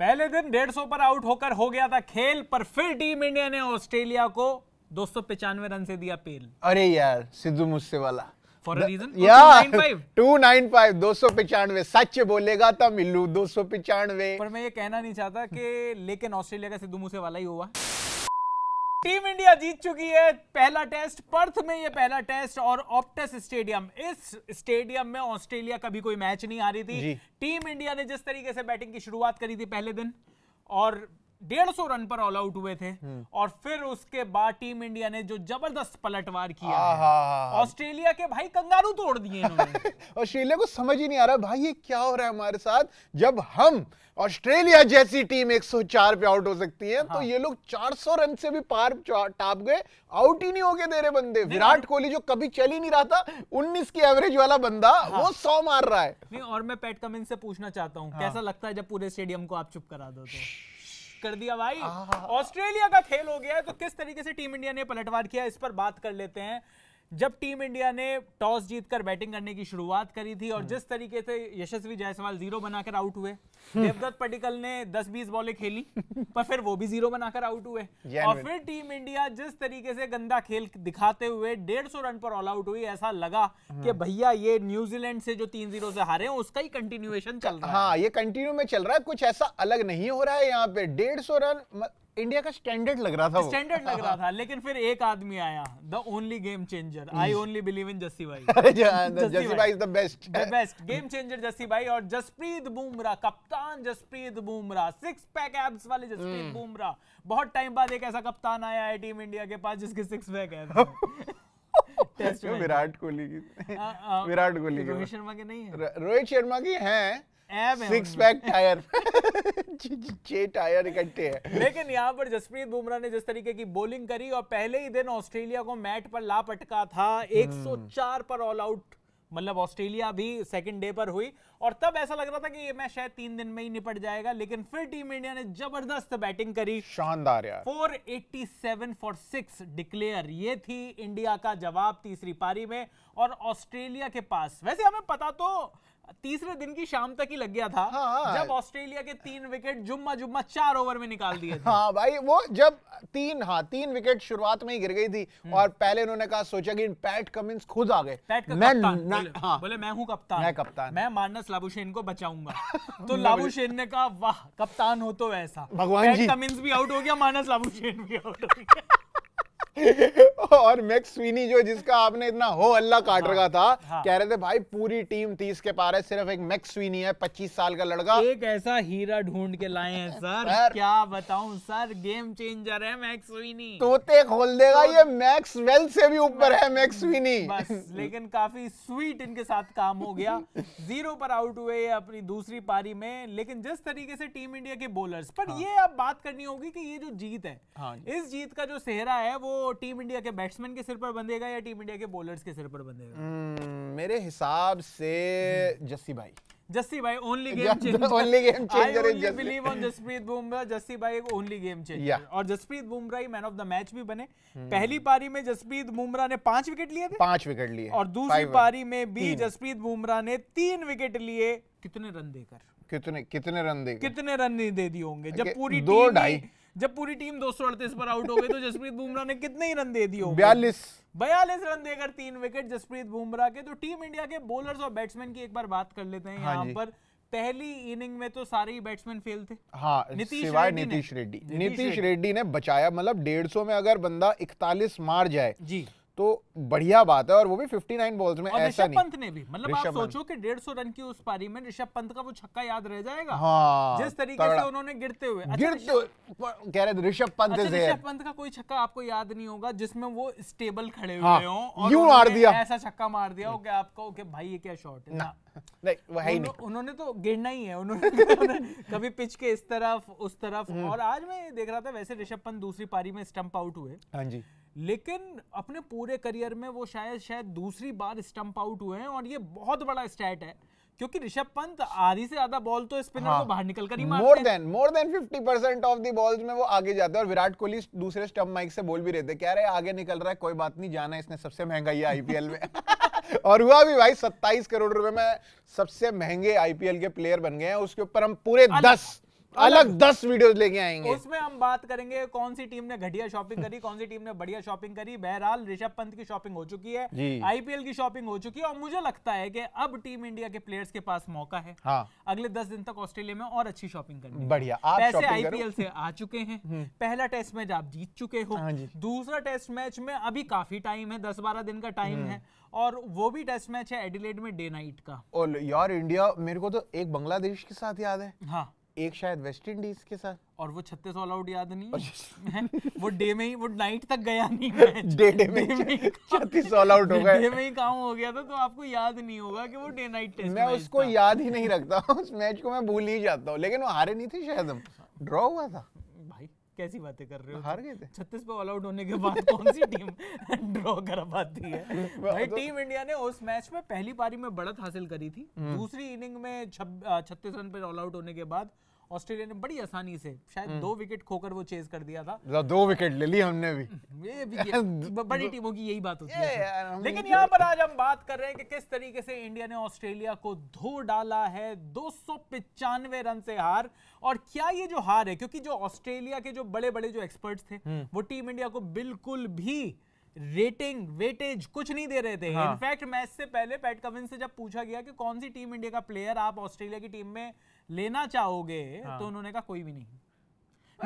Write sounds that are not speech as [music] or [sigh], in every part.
पहले दिन डेढ़ सौ पर आउट होकर हो गया था खेल पर फिर टीम इंडिया ने ऑस्ट्रेलिया को दो सौ पिचानवे रन से दिया पेल अरे यार सिद्धू मुझसे वाला फॉर रीजन या oh, [laughs] सच बोलेगा तो मिलू दो सौ पिचानवे पर मैं ये कहना नहीं चाहता कि लेकिन ऑस्ट्रेलिया का सिद्धू मूसे वाला ही हुआ टीम इंडिया जीत चुकी है पहला टेस्ट पर्थ में ये पहला टेस्ट और ऑप्टस स्टेडियम इस स्टेडियम में ऑस्ट्रेलिया कभी कोई मैच नहीं आ रही थी टीम इंडिया ने जिस तरीके से बैटिंग की शुरुआत करी थी पहले दिन और डेढ़ सौ रन पर ऑल आउट हुए थे हम्म। और फिर उसके बाद टीम इंडिया ने जो जबरदस्त पलटवार किया ऑस्ट्रेलिया के भाई कंगारू तोड़ दिए [laughs] ऑस्ट्रेलिया को समझ ही नहीं आ रहा भाई ये क्या हो रहा है हमारे साथ जब हम ऑस्ट्रेलिया जैसी टीम 104 पे आउट हो सकती है तो हाँ। तो ये लोग 400 रन से भी पार टाप गए आउट ही नहीं हो गए तेरे बंदे विराट कोहली जो कभी चल ही नहीं रहा था 19 की एवरेज वाला बंदा हाँ। वो 100 मार रहा है नहीं और मैं पैट कमिंस से पूछना चाहता हूँ हाँ। कैसा लगता है जब पूरे स्टेडियम को आप चुप करा दो तो? कर दिया भाई ऑस्ट्रेलिया का खेल हो गया है तो किस तरीके से टीम इंडिया ने पलटवार किया इस पर बात कर लेते हैं जब टीम इंडिया ने टॉस जीतकर बैटिंग करने की शुरुआत करी थी और हम्म। जिस तरीके से यशस्वी जायसवाल जीरो बनाकर आउट हुए Hmm. देवदत्त पटिकल ने 10-20 बॉलें खेली [laughs] पर फिर वो भी जीरो बनाकर आउट हुए और फिर टीम इंडिया जिस तरीके से गंदा खेल दिखाते हुए 150 रन पर ऑल आउट हुई ऐसा लगा hmm. कि भैया ये न्यूजीलैंड से जो तीन जीरो से हारे हैं उसका ही कंटिन्यूएशन चल रहा हाँ, है हाँ ये कंटिन्यू में चल रहा है कुछ ऐसा अलग नहीं हो रहा है यहाँ पे डेढ़ रन म... इंडिया का स्टैंडर्ड लग रहा था स्टैंडर्ड लग रहा [laughs] था लेकिन फिर एक आदमी आया the only game changer I only believe in Jassi भाई [laughs] जस्सी भाई is the best the best game changer Jassi भाई और जसप्रीत बुमराह कप्तान कप्तान Jasprit Bumrah six pack abs वाले जसप्रीत हम्म। बुमराह बहुत टाइम बाद एक ऐसा कप्तान आया है टीम इंडिया के पास जिसके सिक्स पैक है विराट कोहली की विराट कोहली की रोहित शर्मा के नहीं है रोहित शर्मा की है सिक्स पैक टायर छह टायर इकट्ठे हैं लेकिन यहाँ पर जसप्रीत बुमराह ने जिस तरीके की बॉलिंग करी और पहले ही दिन ऑस्ट्रेलिया को मैट पर ला पटका था 104 हम्म। पर ऑल आउट मतलब ऑस्ट्रेलिया भी सेकंड डे पर हुई और तब ऐसा लग रहा था कि ये मैच शायद तीन दिन में ही निपट जाएगा लेकिन फिर टीम इंडिया ने जबरदस्त बैटिंग करी शानदार यार 487 फॉर सिक्स डिक्लेयर ये थी इंडिया का जवाब तीसरी पारी में और ऑस्ट्रेलिया के पास वैसे हमें पता तो तीसरे दिन की शाम तक ही लग गया था हाँ, हाँ जब हाँ। ऑस्ट्रेलिया के तीन विकेट जुम्मा जुम्मा चार ओवर में निकाल दिए हाँ भाई वो जब तीन हाँ तीन विकेट शुरुआत में ही गिर गई थी हम्म। और पहले उन्होंने कहा सोचा कि पैट कमिंस खुद आ गए पैट का मैं कप्तान, बोले, हाँ, बोले मैं हूँ कप्तान मैं कप्तान मैं मानस लाबुशेन को बचाऊंगा [laughs] तो लाबुशेन ने कहा वाह कप्तान हो तो ऐसा भगवान कमिंस भी आउट हो गया मानस लाबुशेन भी आउट हो गया [laughs] [laughs] और मैक्स स्वीनी जो जिसका आपने इतना हो अल्लाह काट हाँ, रखा था हाँ, कह रहे थे भाई पूरी टीम तीस के पार है सिर्फ एक मैक्स स्वीनी है पच्चीस साल का लड़का एक ऐसा हीरा ढूंढ के लाए हैं [laughs] सर, क्या बताऊं सर गेम चेंजर है मैक्स स्वीनी तोते खोल देगा तो, ये मैक्स वेल से भी ऊपर है मैक्स स्वीनी लेकिन काफी स्वीट इनके साथ काम हो गया जीरो [laughs] पर आउट हुए अपनी दूसरी पारी में लेकिन जिस तरीके से टीम इंडिया के बोलर्स पर हाँ। ये अब बात करनी होगी कि ये जो जीत है हाँ। इस जीत का जो सेहरा है वो टीम इंडिया के बैट्समैन के सिर पर बंधेगा या टीम इंडिया के बॉलर्स के सिर पर बंधेगा हम्म, मेरे हिसाब से जस्सी भाई जस्सी भाई only game changer only game changer I only believe on Jasprit Bumrah Jassi भाई ओनली गेम चेंजर और जसप्रीत बुमराह ही मैन ऑफ द मैच भी बने हम्म। पहली पारी में जसप्रीत बुमराह ने पांच विकेट लिए थे पांच विकेट लिए और दूसरी पारी में भी हम्म। जसप्रीत बुमराह ने तीन विकेट लिए कितने रन देकर कितने कितने रन दे कितने रन दे दिए होंगे जब पूरी दो ढाई जब पूरी टीम दो पर आउट हो गई तो जसप्रीत बुमराह ने कितने ही रन दे दिए बयालीस बयालीस रन देकर तीन विकेट जसप्रीत बुमराह के तो टीम इंडिया के बोलर्स और बैट्समैन की एक बार बात कर लेते हैं हाँ यहाँ पर पहली इनिंग में तो सारे ही बैट्समैन फेल थे हाँ नीतीश नीतीश रेड्डी नीतीश रेड्डी ने बचाया मतलब डेढ़ सौ में अगर बंदा इकतालीस मार जाए जी तो बढ़िया बात है और वो भी 59 बॉल्स में ऐसा नहीं पंत ने भी मतलब आप सोचो कि 150 रन की उस पारी में ऋषभ पंत का वो छक्का याद रह जाएगा हाँ, जिस तरीके से उन्होंने गिरते हुए अच्छा, गिरते कह रहे ऋषभ पंत अच्छा, ऋषभ पंत का कोई छक्का आपको याद नहीं होगा जिसमें वो स्टेबल खड़े हुए हाँ, हो और मार दिया ऐसा छक्का मार दिया हो कि आपको भाई ये क्या शॉर्ट है ना नहीं [laughs] नहीं वो है ही उन्होंने तो गिरना ही है उन्होंने तो [laughs] कभी पिच के इस तरफ उस तरफ हम्म। और आज मैं देख रहा था वैसे ऋषभ पंत दूसरी पारी में स्टंप आउट हुए हाँ जी लेकिन अपने पूरे करियर में वो शायद शायद दूसरी बार स्टंप आउट हुए हैं और ये बहुत बड़ा स्टैट है क्योंकि ऋषभ पंत आधी से ज्यादा बॉल तो स्पिनर हाँ, को बाहर निकल कर ही more than more than fifty percent of the balls में वो आगे जाते हैं और विराट कोहली दूसरे स्टंप माइक से बोल भी रहे थे कह रहे आगे निकल रहा है कोई बात नहीं जाना इसने सबसे महंगा ये आईपीएल में [laughs] और हुआ भी भाई सत्ताईस करोड़ रुपए में सबसे महंगे आईपीएल के प्लेयर बन गए हैं उसके ऊपर हम पूरे दस अलग दस वीडियो लेके आएंगे उसमें हम बात करेंगे कौन सी टीम ने घटिया शॉपिंग करी कौन सी टीम ने बढ़िया शॉपिंग करी बहरहाल ऋषभ पंत की शॉपिंग हो चुकी है आईपीएल की शॉपिंग हो चुकी है और मुझे लगता है कि अब टीम इंडिया के प्लेयर्स के पास मौका है हाँ। अगले दस दिन तक ऑस्ट्रेलिया में और अच्छी शॉपिंग करनी बढ़िया पैसे आईपीएल से आ चुके हैं हम्म। पहला टेस्ट मैच आप जीत चुके हो हाँ दूसरा टेस्ट मैच में अभी काफी टाइम है दस बारह दिन का टाइम हम्म। है और वो भी टेस्ट मैच है एडिलेड में डे नाइट का और यार इंडिया मेरे को तो एक बांग्लादेश के साथ याद है हाँ एक शायद वेस्ट इंडीज के साथ और वो छत्तीस ऑल आउट याद नहीं [laughs] वो डे में ही वो नाइट तक गया नहीं डे [laughs] डे में, छत्तीस ऑल आउट हो गया डे में ही काम हो गया था तो आपको याद नहीं होगा कि वो डे नाइट टेस्ट मैं उसको याद ही नहीं रखता [laughs] उस मैच को मैं भूल ही जाता हूँ लेकिन वो हारे नहीं थे शायद हम ड्रॉ हुआ था कैसी बातें कर रहे हो हार गए थे छत्तीस पे ऑल आउट होने के बाद [laughs] कौन सी टीम ड्रॉ कर पाती है [laughs] भाई टीम इंडिया तो- ने उस मैच में पहली पारी में बढ़त हासिल करी थी हम्म। दूसरी इनिंग में छत्तीस रन पर ऑल आउट होने के बाद ऑस्ट्रेलिया ने बड़ी आसानी से शायद हम्म। दो विकेट खोकर वो चेज कर दिया था दो विकेट ले ली हमने भी [laughs] ये भी [laughs] बड़ी टीमों की यही बात होती है लेकिन यहाँ पर आज हम बात कर रहे हैं कि किस तरीके से इंडिया ने ऑस्ट्रेलिया को धो डाला है दो रन से हार और क्या ये जो हार है क्योंकि जो ऑस्ट्रेलिया के जो बड़े बड़े जो एक्सपर्ट्स थे हम्म। वो टीम इंडिया को बिल्कुल भी रेटिंग वेटेज कुछ नहीं दे रहे थे इनफैक्ट हाँ. मैच से पहले पैट कविन से जब पूछा गया कि कौन सी टीम इंडिया का प्लेयर आप ऑस्ट्रेलिया की टीम में लेना चाहोगे तो हाँ। तो उन्होंने कहा कोई भी नहीं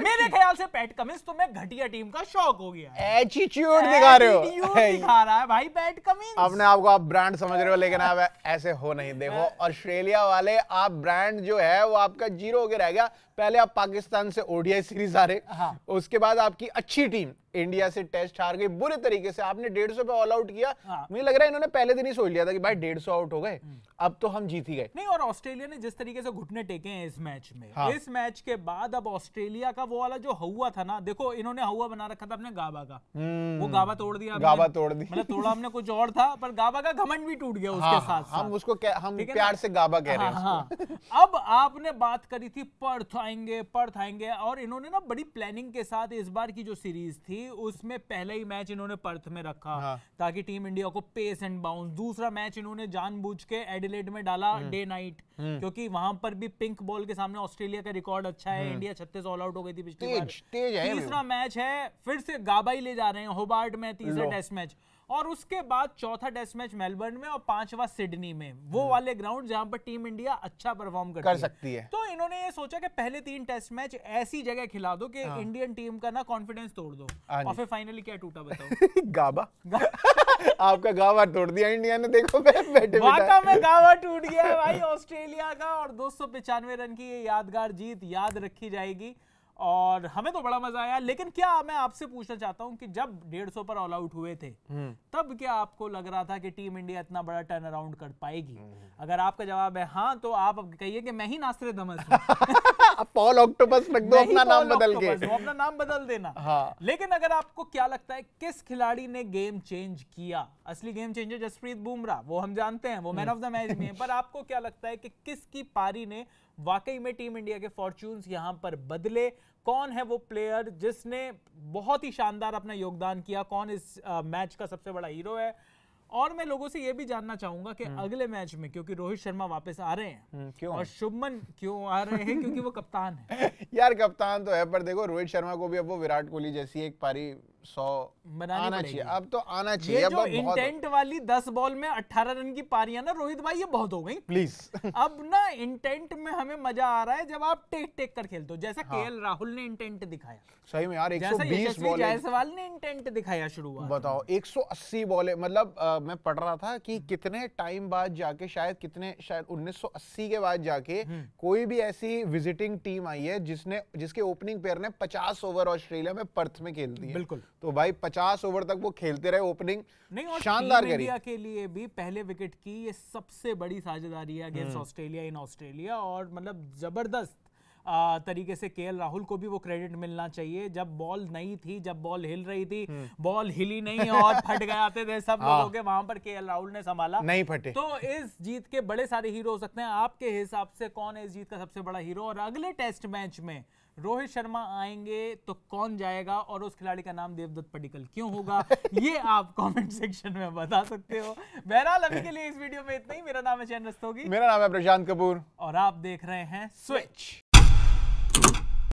मेरे ख्याल से पैट कमिंस तुम्हें घटिया टीम का शौक हो गया एटीट्यूड दिखा रहे हो दिखा रहा है भाई पैट कमिंस अपने आप को आप ब्रांड समझ रहे हो लेकिन आप ऐसे हो नहीं देखो ऑस्ट्रेलिया [laughs] वाले आप ब्रांड जो है वो आपका जीरो हो के रह गया पहले आप पाकिस्तान से ओडीआई सीरीज हारे हाँ। उसके बाद आपकी अच्छी टीम इंडिया से टेस्ट हार गई बुरे तरीके से आपने डेढ़ सौ पे ऑल आउट किया हाँ। मुझे लग रहा है इन्होंने पहले दिन ही सोच लिया था कि भाई डेढ़ सौ आउट हो गए हम्म। अब तो हम जीत ही गए नहीं और ऑस्ट्रेलिया ने जिस तरीके से घुटने टेके हैं इस मैच में हाँ। इस मैच के बाद अब ऑस्ट्रेलिया का वो वाला जो हवा था ना देखो इन्होंने हवा बना रखा था अपने गाबा का हम्म। वो गाबा तोड़ दिया गाबा तोड़ दिया मतलब थोड़ा हमने कुछ और था पर गाबा का घमंड भी टूट गया उसके हाँ, साथ हम उसको हम प्यार से गाबा कह रहे हैं हाँ, हाँ। अब आपने बात करी थी पर्थ आएंगे पर्थ आएंगे और इन्होंने ना बड़ी प्लानिंग के साथ इस बार की जो सीरीज थी उसमें पहला ही मैच इन्होंने पर्थ में रखा हाँ। ताकि टीम इंडिया को पेस एंड बाउंस दूसरा मैच इन्होंने जानबूझ के एडिलेड में डाला डे हम्म। नाइट हम्म। क्योंकि वहां पर भी पिंक बॉल के सामने ऑस्ट्रेलिया का रिकॉर्ड अच्छा है इंडिया हम्म। छत्तीस ऑल आउट हो गई थी पिछली बार तीसरा मैच है फिर से गाबाई ले जा रहे हैं होबार्ट में तीसरा टेस्ट मैच और उसके बाद चौथा टेस्ट मैच मेलबर्न में और पांचवा सिडनी में वो हम्म। वाले ग्राउंड जहां पर टीम इंडिया अच्छा परफॉर्म कर सकती है तो इन्होंने ये सोचा कि पहले तीन टेस्ट मैच ऐसी जगह खिला दो कि हाँ। इंडियन टीम का ना कॉन्फिडेंस तोड़ दो हाँ और फिर फाइनली क्या टूटा बताओ [laughs] गाबा [laughs] आपका गावा तोड़ दिया इंडिया ने देखो बैठे वाका में गावा टूट गया भाई ऑस्ट्रेलिया का और दो रन की ये यादगार जीत याद रखी जाएगी और हमें तो बड़ा मजा आया लेकिन क्या मैं आपसे पूछना चाहता हूँ कि जब डेढ़ सौ पर ऑल आउट हुए थे हम्म। तब क्या आपको लग रहा था कि टीम इंडिया इतना बड़ा टर्न अराउंड कर पाएगी हम्म। अगर आपका जवाब है हाँ तो आप कहिए कि मैं ही नास्त्रे दमस पॉल ऑक्टोपस रख दो अपना नाम बदल के अपना नाम बदल देना हाँ। लेकिन अगर आपको क्या लगता है किस खिलाड़ी ने गेम चेंज किया असली गेम चेंजर जसप्रीत बुमराह वो हम जानते हैं वो मैन ऑफ द मैच भी है पर आपको क्या लगता है कि किसकी पारी ने वाकई में टीम इंडिया के फॉर्चून्स यहां पर बदले कौन है वो प्लेयर जिसने बहुत ही शानदार अपना योगदान किया कौन इस मैच का सबसे बड़ा हीरो है और मैं लोगों से ये भी जानना चाहूंगा कि हम्म। अगले मैच में क्योंकि रोहित शर्मा वापस आ रहे हैं हम्म, क्यों और शुभमन क्यों आ रहे हैं क्योंकि वो कप्तान है [laughs] यार कप्तान तो है पर देखो रोहित शर्मा को भी अब वो विराट कोहली जैसी एक पारी सौ आना चाहिए अब तो आना चाहिए जो इंटेंट वाली दस बॉल में अट्ठारह रन की पारियां ना रोहित भाई ये बहुत हो गई प्लीज [laughs] अब ना इंटेंट में हमें मजा आ रहा है जब आप टेक टेक कर खेलते हो जैसे के एल राहुल ने इंटेंट दिखाया सही में यार 120 बॉल जायसवाल ने इंटेंट दिखाया शुरुआत बताओ 180 बॉल मतलब आ, मैं पढ़ रहा था कि हम्म। कितने टाइम बाद जाके शायद कितने शायद 1980 के बाद जाके हम्म। कोई भी ऐसी विजिटिंग टीम आई है जिसने जिसके ओपनिंग प्लेयर ने 50 ओवर ऑस्ट्रेलिया में पर्थ में खेल दिए बिल्कुल तो भाई 50 ओवर तक वो खेलते रहे ओपनिंग नहीं और शानदार इंडिया के लिए भी पहले विकेट की ये सबसे बड़ी साझेदारी है अगेंस्ट ऑस्ट्रेलिया इन ऑस्ट्रेलिया और मतलब जबरदस्त तरीके से के राहुल को भी वो क्रेडिट मिलना चाहिए जब बॉल नहीं थी जब बॉल हिल रही थी बॉल हम्म। हिली नहीं और [laughs] फट गए आते थे सब हाँ। लोगों के वहां पर के राहुल ने संभाला नहीं फटे तो इस जीत के बड़े सारे हीरो हो सकते हैं आपके हिसाब से कौन है इस जीत का सबसे बड़ा हीरो और अगले टेस्ट मैच में रोहित शर्मा आएंगे तो कौन जाएगा और उस खिलाड़ी का नाम देवदत्त पडिकल क्यों होगा [laughs] ये आप कमेंट सेक्शन में बता सकते हो बहरहाल अभी के लिए इस वीडियो में इतना ही मेरा नाम है चैन रस्तोगी मेरा नाम है प्रशांत कपूर और आप देख रहे हैं स्विच Thank you.